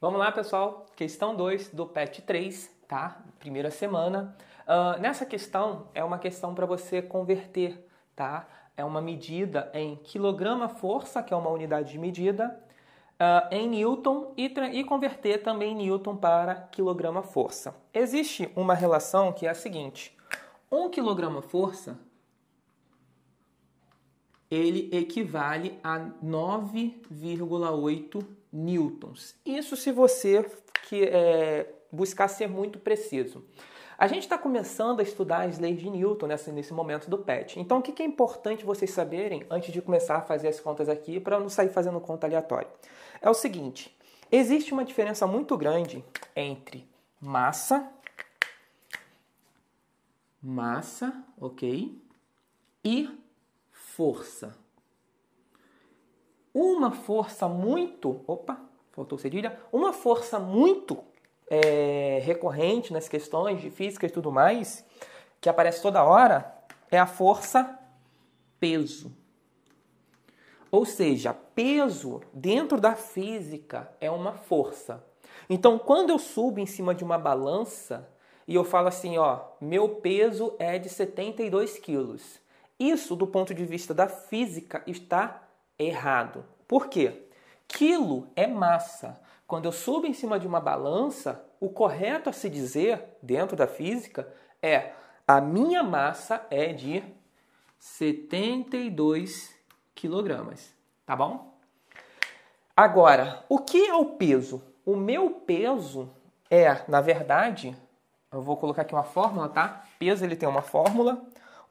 Vamos lá, pessoal. Questão 2 do PET 3, tá? Primeira semana. Uh, nessa questão, é uma questão para você converter, tá? É uma medida em quilograma-força, que é uma unidade de medida, uh, em Newton e, e converter também Newton para quilograma-força. Existe uma relação que é a seguinte. um quilograma-força ele equivale a 9,8 newtons. Isso se você que é, buscar ser muito preciso. A gente está começando a estudar as leis de Newton nesse, nesse momento do PET. Então, o que, que é importante vocês saberem antes de começar a fazer as contas aqui, para não sair fazendo conta aleatória? É o seguinte: existe uma diferença muito grande entre massa, massa, ok, e força. Uma força muito. Opa, faltou cedilha. Uma força muito é, recorrente nas questões de física e tudo mais, que aparece toda hora, é a força peso. Ou seja, peso dentro da física é uma força. Então, quando eu subo em cima de uma balança e eu falo assim, ó, meu peso é de 72 quilos. Isso, do ponto de vista da física, está errado. Por quê? Quilo é massa. Quando eu subo em cima de uma balança, o correto a se dizer, dentro da física, é a minha massa é de 72 quilogramas, tá bom? Agora, o que é o peso? O meu peso é, na verdade, eu vou colocar aqui uma fórmula, tá? Peso ele tem uma fórmula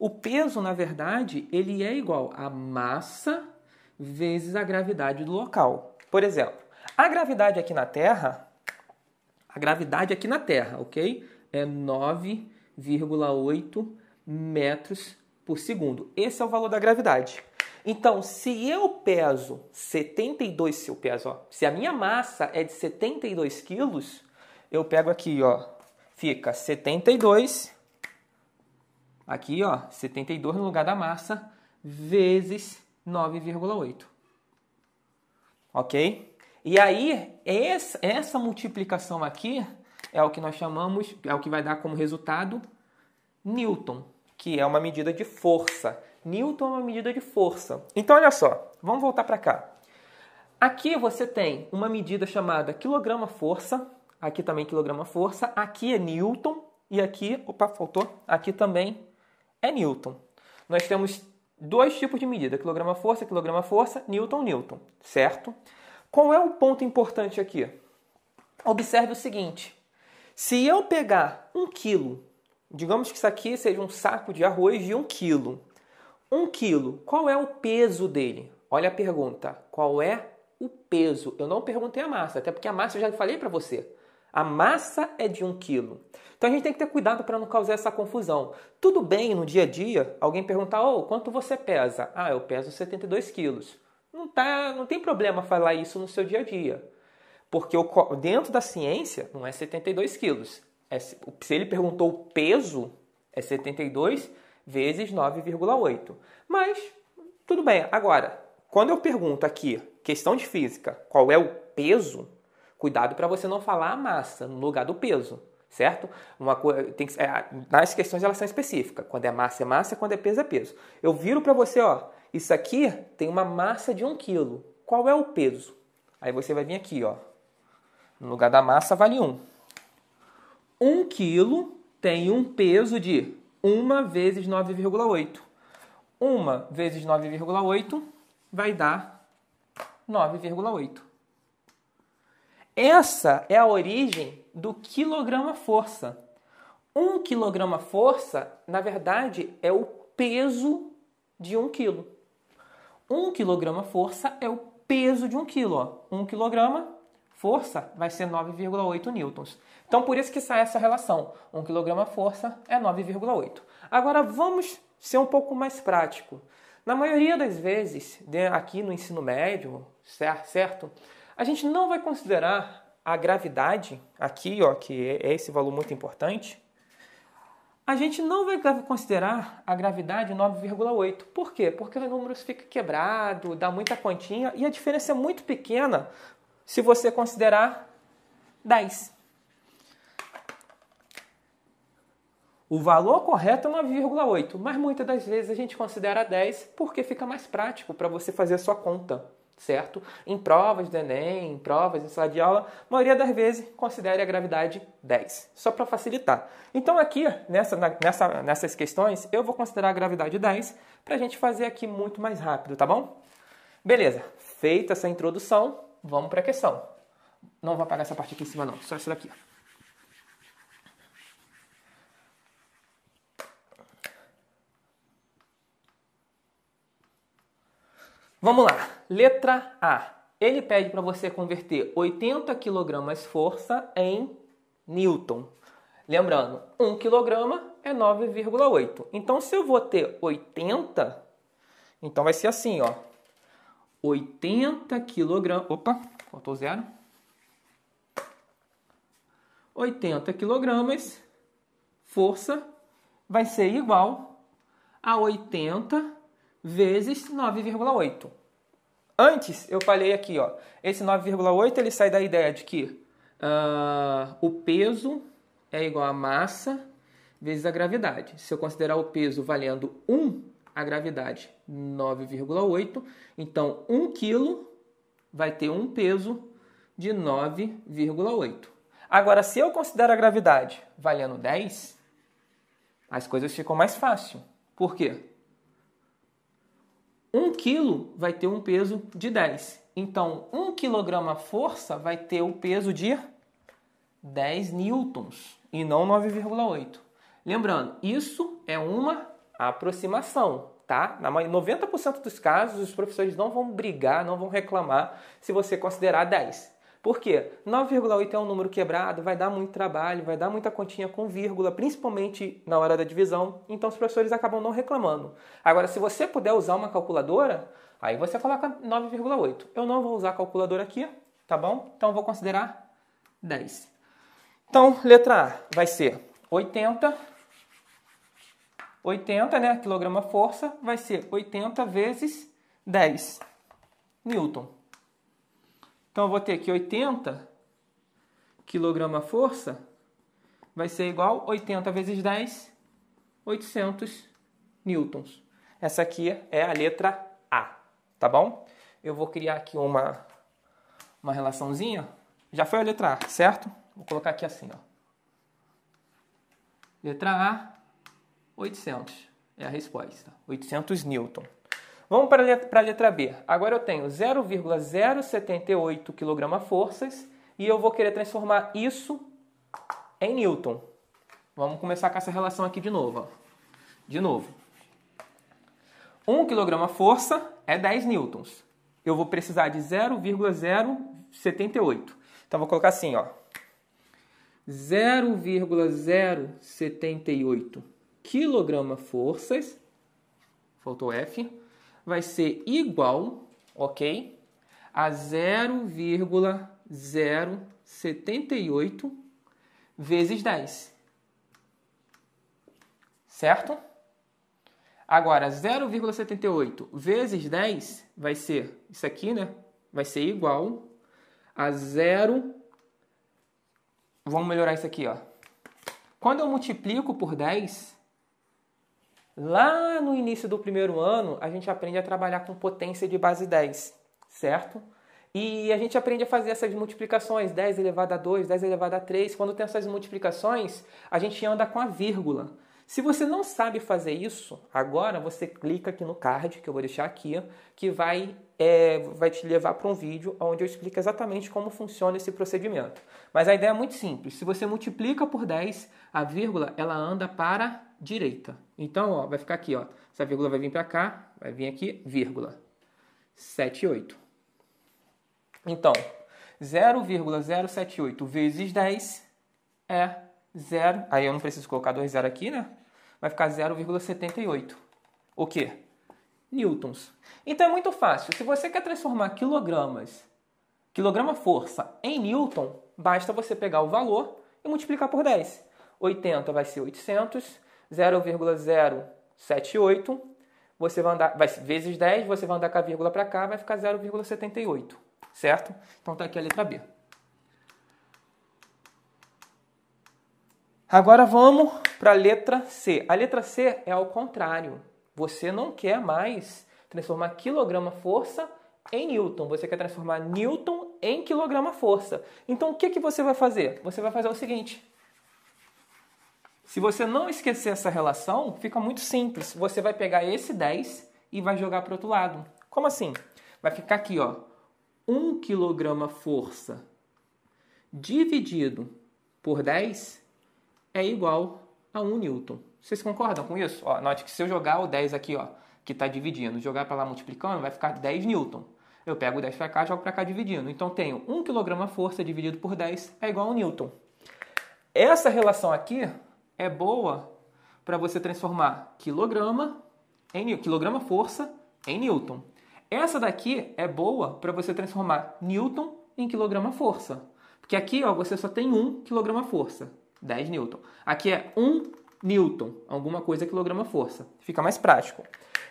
o peso, na verdade, ele é igual à massa vezes a gravidade do local. Por exemplo, a gravidade aqui na Terra, a gravidade aqui na Terra, ok? É 9,8 metros por segundo. Esse é o valor da gravidade. Então, se eu peso 72, se eu peso, ó, se a minha massa é de 72 quilos, eu pego aqui, ó, fica 72 Aqui, ó, 72 no lugar da massa, vezes 9,8. Ok? E aí, essa multiplicação aqui é o que nós chamamos, é o que vai dar como resultado Newton, que é uma medida de força. Newton é uma medida de força. Então, olha só, vamos voltar para cá. Aqui você tem uma medida chamada quilograma-força, aqui também quilograma-força, aqui é Newton e aqui, opa, faltou, aqui também é Newton. Nós temos dois tipos de medida, quilograma-força, quilograma-força, Newton-Newton, certo? Qual é o ponto importante aqui? Observe o seguinte, se eu pegar um quilo, digamos que isso aqui seja um saco de arroz de um quilo, um quilo, qual é o peso dele? Olha a pergunta, qual é o peso? Eu não perguntei a massa, até porque a massa eu já falei para você. A massa é de 1 quilo. Então a gente tem que ter cuidado para não causar essa confusão. Tudo bem no dia a dia alguém perguntar: oh, quanto você pesa? Ah, eu peso 72 quilos. Não, tá, não tem problema falar isso no seu dia a dia. Porque o, dentro da ciência não é 72 quilos. É, se ele perguntou o peso, é 72 vezes 9,8. Mas tudo bem. Agora, quando eu pergunto aqui, questão de física, qual é o peso, Cuidado para você não falar a massa no lugar do peso, certo? Uma coisa tem que, é, nas questões ela são específicas. Quando é massa é massa, quando é peso é peso. Eu viro para você, ó, isso aqui tem uma massa de 1 um quilo. Qual é o peso? Aí você vai vir aqui, ó. No lugar da massa vale 1. 1 quilo tem um peso de 1 vezes 9,8. 1 vezes 9,8 vai dar 9,8. Essa é a origem do quilograma força. Um quilograma força, na verdade, é o peso de um quilo. Um quilograma força é o peso de um quilo. Ó. Um quilograma força vai ser 9,8 newtons. Então, por isso que sai essa relação. Um quilograma força é 9,8. Agora, vamos ser um pouco mais prático. Na maioria das vezes, né, aqui no ensino médio, certo? A gente não vai considerar a gravidade aqui, ó, que é, é esse valor muito importante. A gente não vai considerar a gravidade 9,8. Por quê? Porque os números ficam quebrados, dá muita continha e a diferença é muito pequena se você considerar 10. O valor correto é 9,8, mas muitas das vezes a gente considera 10 porque fica mais prático para você fazer a sua conta certo? Em provas do Enem, em provas em sala de aula, a maioria das vezes considere a gravidade 10, só para facilitar. Então aqui, nessa, nessa, nessas questões, eu vou considerar a gravidade 10 para a gente fazer aqui muito mais rápido, tá bom? Beleza, feita essa introdução, vamos para a questão. Não vou apagar essa parte aqui em cima não, só essa daqui. Vamos lá. Letra A. Ele pede para você converter 80 kg força em newton. Lembrando, 1 kg é 9,8. Então, se eu vou ter 80, então vai ser assim, ó. 80 kg. Opa, faltou zero. 80 kg força vai ser igual a 80 vezes 9,8. Antes, eu falei aqui, ó, esse 9,8 ele sai da ideia de que uh, o peso é igual a massa vezes a gravidade. Se eu considerar o peso valendo 1, a gravidade 9,8, então 1 quilo vai ter um peso de 9,8. Agora, se eu considero a gravidade valendo 10, as coisas ficam mais fácil. Por quê? 1 kg vai ter um peso de 10. Então, 1 kg força vai ter o peso de 10 newtons e não 9,8. Lembrando, isso é uma aproximação, tá? Na 90% dos casos, os professores não vão brigar, não vão reclamar se você considerar 10. Por quê? 9,8 é um número quebrado, vai dar muito trabalho, vai dar muita continha com vírgula, principalmente na hora da divisão, então os professores acabam não reclamando. Agora, se você puder usar uma calculadora, aí você coloca 9,8. Eu não vou usar a calculadora aqui, tá bom? Então vou considerar 10. Então, letra A vai ser 80, 80, né, quilograma força, vai ser 80 vezes 10 newton. Então eu vou ter que 80 kg força vai ser igual a 80 vezes 10, 800 newtons. Essa aqui é a letra A, tá bom? Eu vou criar aqui uma, uma relaçãozinha. Já foi a letra A, certo? Vou colocar aqui assim, ó. Letra A, 800. É a resposta, 800 newton. Vamos para a letra, para a letra B. Agora eu tenho 0,078 quilograma-forças e eu vou querer transformar isso em Newton. Vamos começar com essa relação aqui de novo. Ó. De novo. 1 força é 10 newtons. Eu vou precisar de 0,078. Então vou colocar assim, ó. 0,078 forças faltou F, vai ser igual, ok? A 0,078 vezes 10. Certo? Agora, 0,78 vezes 10 vai ser isso aqui, né? Vai ser igual a 0. Vamos melhorar isso aqui, ó. Quando eu multiplico por 10, Lá no início do primeiro ano, a gente aprende a trabalhar com potência de base 10, certo? E a gente aprende a fazer essas multiplicações, 10 elevado a 2, 10 elevado a 3. Quando tem essas multiplicações, a gente anda com a vírgula. Se você não sabe fazer isso, agora você clica aqui no card que eu vou deixar aqui, que vai, é, vai te levar para um vídeo onde eu explico exatamente como funciona esse procedimento. Mas a ideia é muito simples. Se você multiplica por 10, a vírgula ela anda para a direita. Então, ó, vai ficar aqui, ó. Essa vírgula vai vir para cá, vai vir aqui, vírgula. 7 8. Então, 0,078 vezes 10 é zero. Aí eu não preciso colocar dois zero aqui, né? vai ficar 0,78. O quê? Newtons. Então é muito fácil. Se você quer transformar quilogramas, quilograma força, em Newton, basta você pegar o valor e multiplicar por 10. 80 vai ser 800, 0,078, você vai andar, vai, vezes 10, você vai andar com a vírgula para cá, vai ficar 0,78, certo? Então está aqui a letra B. Agora vamos para a letra C. A letra C é ao contrário. Você não quer mais transformar quilograma força em Newton. Você quer transformar Newton em quilograma força. Então o que, que você vai fazer? Você vai fazer o seguinte. Se você não esquecer essa relação, fica muito simples. Você vai pegar esse 10 e vai jogar para o outro lado. Como assim? Vai ficar aqui, ó. 1 quilograma força dividido por 10 é igual a 1 newton. Vocês concordam com isso? Ó, note que se eu jogar o 10 aqui, ó, que está dividindo, jogar para lá multiplicando, vai ficar 10 newton. Eu pego o 10 para cá, jogo para cá dividindo. Então tenho 1 kg força dividido por 10 é igual a 1 newton. Essa relação aqui é boa para você transformar quilograma em quilograma força em newton. Essa daqui é boa para você transformar newton em quilograma força, porque aqui ó, você só tem 1 quilograma força. 10 newton. Aqui é 1 newton, alguma coisa quilograma-força. Fica mais prático.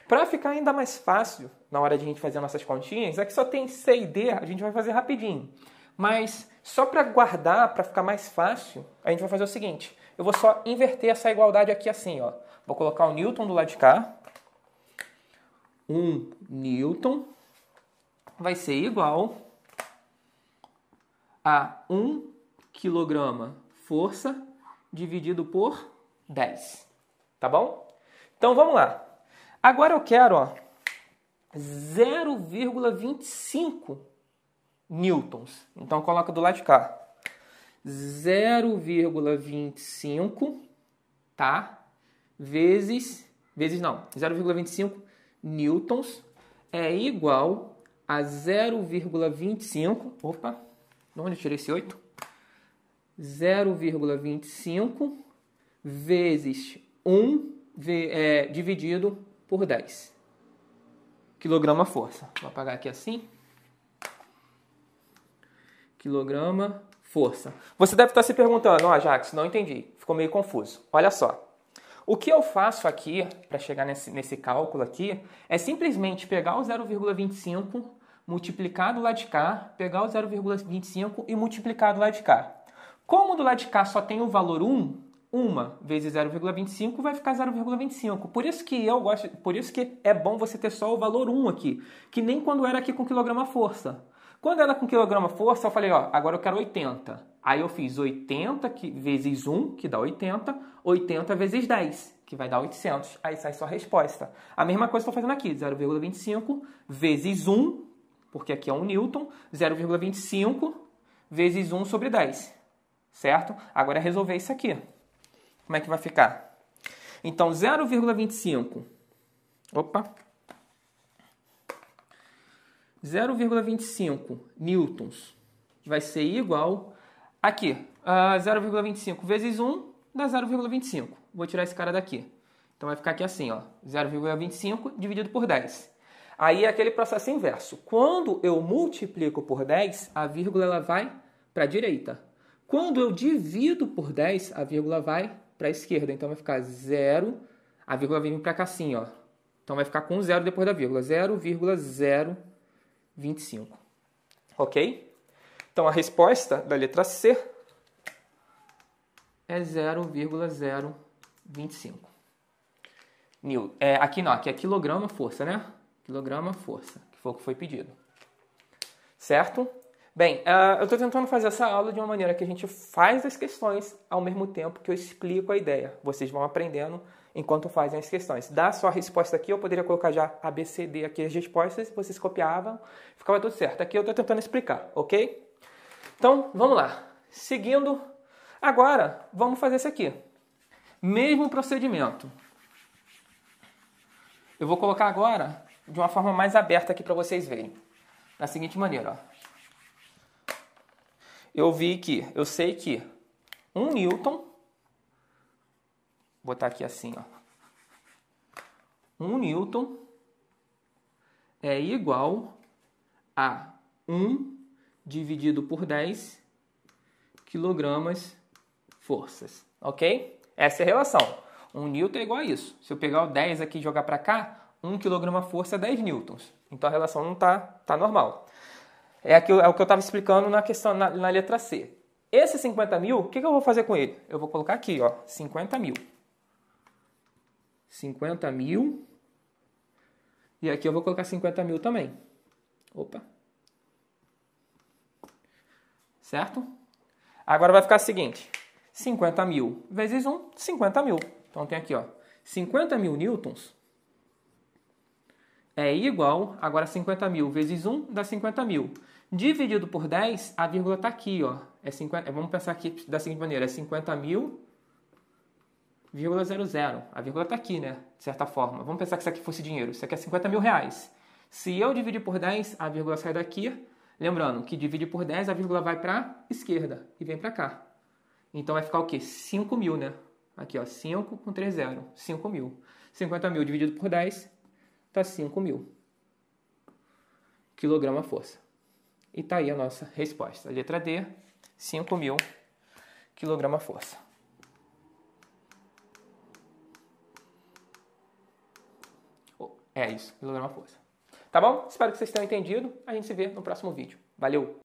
Para ficar ainda mais fácil na hora de a gente fazer nossas continhas, aqui é só tem C e D, a gente vai fazer rapidinho. Mas só para guardar, para ficar mais fácil, a gente vai fazer o seguinte. Eu vou só inverter essa igualdade aqui assim, ó. Vou colocar o newton do lado de cá. 1 newton vai ser igual a 1 quilograma força dividido por 10. Tá bom? Então vamos lá. Agora eu quero 0,25 newtons. Então coloca do lado de cá. 0,25, tá? Vezes, vezes não, 0,25 newtons é igual a 0,25, opa, de onde eu tirei esse 8? 0,25 vezes 1 é, dividido por 10 quilograma força. Vou apagar aqui assim. Quilograma força. Você deve estar se perguntando, ó, ah, Jax, não entendi. Ficou meio confuso. Olha só. O que eu faço aqui para chegar nesse, nesse cálculo aqui é simplesmente pegar o 0,25, multiplicar do lado de cá, pegar o 0,25 e multiplicar do lado de cá. Como do lado de cá só tem o valor 1, 1 vezes 0,25 vai ficar 0,25. Por isso que eu gosto, por isso que é bom você ter só o valor 1 aqui, que nem quando era aqui com quilograma força. Quando era com quilograma força, eu falei, ó, agora eu quero 80. Aí eu fiz 80 que, vezes 1, que dá 80, 80 vezes 10, que vai dar 800. Aí sai sua resposta. A mesma coisa que eu estou fazendo aqui, 0,25 vezes 1, porque aqui é 1 newton, 0,25 vezes 1 sobre 10 certo? Agora é resolver isso aqui. Como é que vai ficar? Então, 0,25. Opa! 0,25 newtons vai ser igual aqui, uh, ah, 0,25 vezes 1 dá 0,25. Vou tirar esse cara daqui. Então vai ficar aqui assim, ó, 0,25 dividido por 10. Aí é aquele processo inverso. Quando eu multiplico por 10, a vírgula ela vai para a direita. Quando eu divido por 10, a vírgula vai para a esquerda. Então vai ficar 0, a vírgula vem para cá assim, ó. Então vai ficar com 0 depois da vírgula, 0,025. OK? Então a resposta da letra C é 0,025. Newton. É, aqui não, aqui é quilograma força, né? Quilograma força, que foi o que foi pedido. Certo? Bem, uh, eu estou tentando fazer essa aula de uma maneira que a gente faz as questões ao mesmo tempo que eu explico a ideia. Vocês vão aprendendo enquanto fazem as questões. Dá só a resposta aqui, eu poderia colocar já A, B, C, D aqui as respostas, vocês copiavam, ficava tudo certo. Aqui eu estou tentando explicar, ok? Então, vamos lá. Seguindo, agora vamos fazer isso aqui. Mesmo procedimento. Eu vou colocar agora de uma forma mais aberta aqui para vocês verem. Da seguinte maneira, ó eu vi que, eu sei que 1 newton, vou botar aqui assim, ó, 1 newton é igual a 1 dividido por 10 quilogramas forças, ok? Essa é a relação. 1 newton é igual a isso. Se eu pegar o 10 aqui e jogar para cá, 1 quilograma força é 10 newtons. Então a relação não está tá normal. É, aquilo, é o que eu estava explicando na questão na, na letra C. Esse 50 mil, o que, que eu vou fazer com ele? Eu vou colocar aqui, ó, 50 mil. 50 mil. E aqui eu vou colocar 50 mil também. Opa. Certo? Agora vai ficar o seguinte. 50 mil vezes 1, 50 mil. Então tem aqui, ó. 50 mil newtons é igual, agora 50 mil vezes 1 dá 50 mil. Dividido por 10, a vírgula está aqui, ó. É 50, é, vamos pensar aqui da seguinte maneira: é 50 A vírgula está aqui, né? De certa forma. Vamos pensar que isso aqui fosse dinheiro. Isso aqui é 50 mil reais. Se eu dividir por 10, a vírgula sai daqui. Lembrando que divide por 10, a vírgula vai para a esquerda e vem para cá. Então vai ficar o quê? 5 mil, né? Aqui, ó, 5 com 3 zero. 5 mil. 50 mil dividido por 10 está tá 5 mil. Quilograma força. E tá aí a nossa resposta. A letra D, 5.000 quilograma-força. É isso, quilograma-força. Tá bom? Espero que vocês tenham entendido. A gente se vê no próximo vídeo. Valeu!